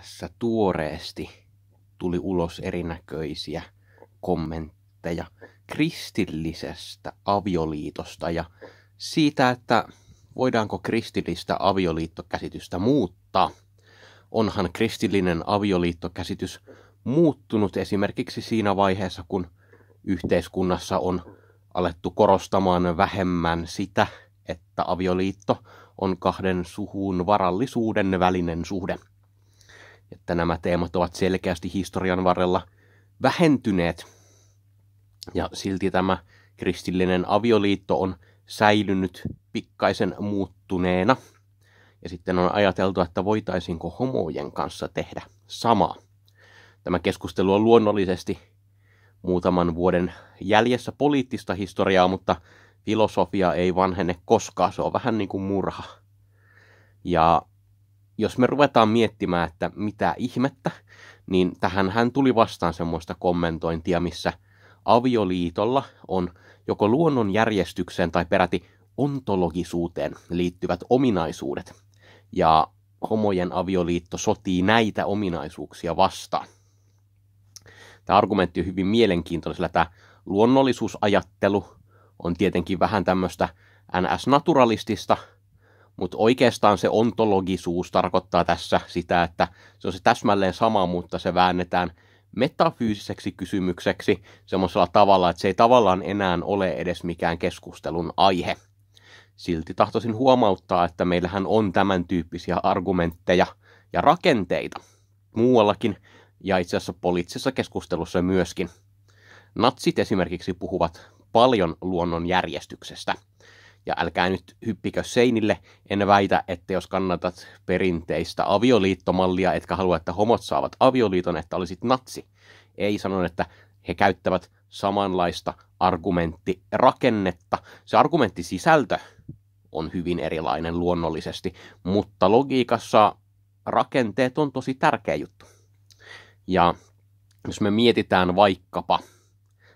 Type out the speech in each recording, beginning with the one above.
tässä tuoreesti tuli ulos erinäköisiä kommentteja kristillisestä avioliitosta ja siitä, että voidaanko kristillistä avioliittokäsitystä muuttaa. Onhan kristillinen avioliittokäsitys muuttunut esimerkiksi siinä vaiheessa, kun yhteiskunnassa on alettu korostamaan vähemmän sitä, että avioliitto on kahden suhun varallisuuden välinen suhde – että nämä teemat ovat selkeästi historian varrella vähentyneet. Ja silti tämä kristillinen avioliitto on säilynyt pikkaisen muuttuneena. Ja sitten on ajateltu, että voitaisiinko homojen kanssa tehdä samaa. Tämä keskustelu on luonnollisesti muutaman vuoden jäljessä poliittista historiaa, mutta filosofia ei vanhene koskaan, se on vähän niin kuin murha. Ja jos me ruvetaan miettimään, että mitä ihmettä, niin tähän hän tuli vastaan semmoista kommentointia, missä avioliitolla on joko luonnonjärjestykseen tai peräti ontologisuuteen liittyvät ominaisuudet. Ja homojen avioliitto sotii näitä ominaisuuksia vastaan. Tämä argumentti on hyvin mielenkiintoinen, sillä tämä luonnollisuusajattelu on tietenkin vähän tämmöistä NS-naturalistista mutta oikeastaan se ontologisuus tarkoittaa tässä sitä, että se on se täsmälleen sama, mutta se väännetään metafyysiseksi kysymykseksi semmoisella tavalla, että se ei tavallaan enää ole edes mikään keskustelun aihe. Silti tahtoisin huomauttaa, että meillähän on tämän tyyppisiä argumentteja ja rakenteita muuallakin ja itse asiassa poliittisessa keskustelussa myöskin. Natsit esimerkiksi puhuvat paljon luonnon järjestyksestä – ja älkää nyt hyppikö seinille, en väitä, että jos kannatat perinteistä avioliittomallia, etkä halua, että homot saavat avioliiton, että olisit natsi. Ei sanon, että he käyttävät samanlaista argumenttirakennetta. Se argumenttisisältö on hyvin erilainen luonnollisesti, mutta logiikassa rakenteet on tosi tärkeä juttu. Ja jos me mietitään vaikkapa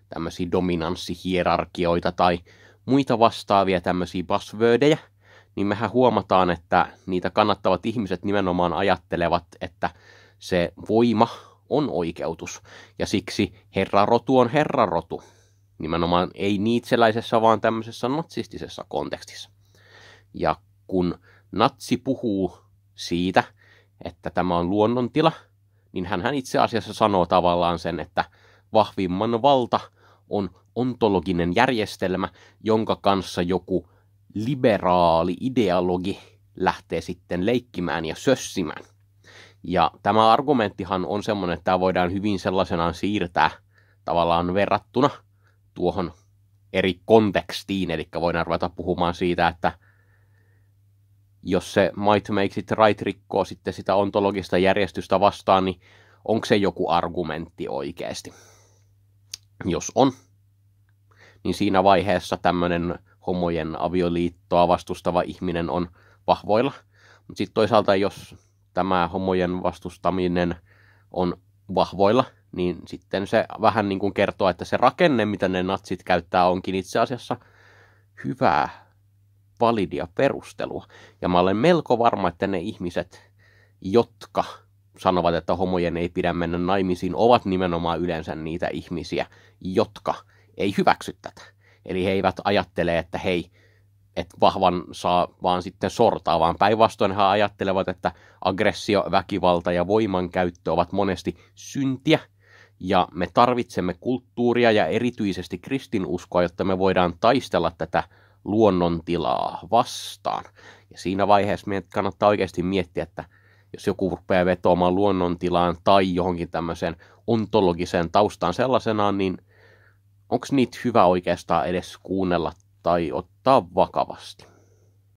tämmöisiä dominanssihierarkioita tai muita vastaavia tämmöisiä buzzwordeja, niin mehän huomataan, että niitä kannattavat ihmiset nimenomaan ajattelevat, että se voima on oikeutus. Ja siksi herrarotu on herrarotu. Nimenomaan ei niitseläisessä, vaan tämmöisessä natsistisessa kontekstissa. Ja kun natsi puhuu siitä, että tämä on luonnontila, niin hän itse asiassa sanoo tavallaan sen, että vahvimman valta on ontologinen järjestelmä, jonka kanssa joku liberaali ideologi lähtee sitten leikkimään ja sössimään. Ja tämä argumenttihan on semmoinen, että tämä voidaan hyvin sellaisenaan siirtää tavallaan verrattuna tuohon eri kontekstiin, eli voidaan ruveta puhumaan siitä, että jos se might makes it right rikkoo sitten sitä ontologista järjestystä vastaan, niin onko se joku argumentti oikeasti? Jos on, niin siinä vaiheessa tämmöinen homojen avioliittoa vastustava ihminen on vahvoilla. Mutta sitten toisaalta, jos tämä homojen vastustaminen on vahvoilla, niin sitten se vähän niin kuin kertoo, että se rakenne, mitä ne natsit käyttää, onkin itse asiassa hyvää, validia perustelua. Ja mä olen melko varma, että ne ihmiset, jotka sanovat, että homojen ei pidä mennä naimisiin, ovat nimenomaan yleensä niitä ihmisiä, jotka – ei hyväksy tätä. Eli he eivät ajattele, että hei, että vahvan saa vaan sitten sortaa, vaan päinvastoin he ajattelevat, että aggressio, väkivalta ja voimankäyttö ovat monesti syntiä, ja me tarvitsemme kulttuuria ja erityisesti kristinuskoa, jotta me voidaan taistella tätä luonnontilaa vastaan. Ja siinä vaiheessa meidän kannattaa oikeasti miettiä, että jos joku rupeaa vetoamaan luonnontilaan tai johonkin tämmöiseen ontologiseen taustaan sellaisenaan, niin – onko niitä hyvä oikeastaan edes kuunnella tai ottaa vakavasti?